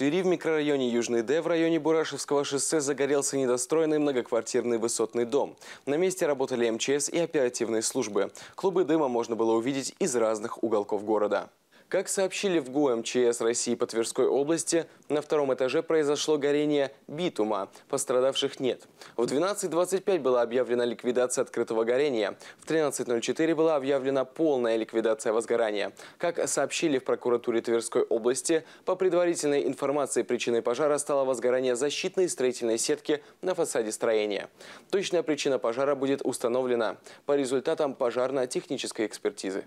Твери в микрорайоне Южный Д в районе Бурашевского шоссе загорелся недостроенный многоквартирный высотный дом. На месте работали МЧС и оперативные службы. Клубы дыма можно было увидеть из разных уголков города. Как сообщили в ГУМЧС России по Тверской области, на втором этаже произошло горение битума. Пострадавших нет. В 12.25 была объявлена ликвидация открытого горения. В 13.04 была объявлена полная ликвидация возгорания. Как сообщили в прокуратуре Тверской области, по предварительной информации причиной пожара стало возгорание защитной строительной сетки на фасаде строения. Точная причина пожара будет установлена по результатам пожарно-технической экспертизы.